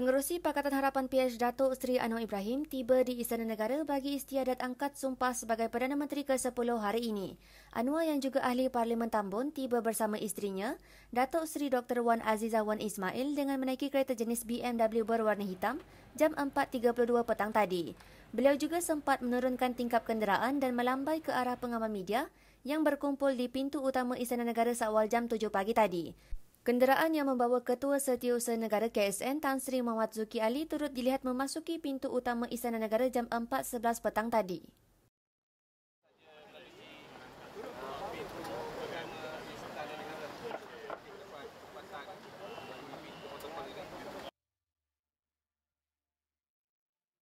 Pengerusi Pakatan Harapan PH Datuk Seri Anwar Ibrahim tiba di Istana Negara bagi istiadat angkat sumpah sebagai Perdana Menteri ke-10 hari ini. Anwar yang juga ahli Parlimen Tambun tiba bersama istrinya, Datuk Seri Dr. Wan Azizah Wan Ismail dengan menaiki kereta jenis BMW berwarna hitam jam 4.32 petang tadi. Beliau juga sempat menurunkan tingkap kenderaan dan melambai ke arah pengamal media yang berkumpul di pintu utama Istana Negara seawal jam 7 pagi tadi. Kenderaan yang membawa Ketua Setiausaha Negara KSN Tan Sri Muhammad Zuki Ali turut dilihat memasuki pintu utama Istana Negara jam 4.11 petang tadi.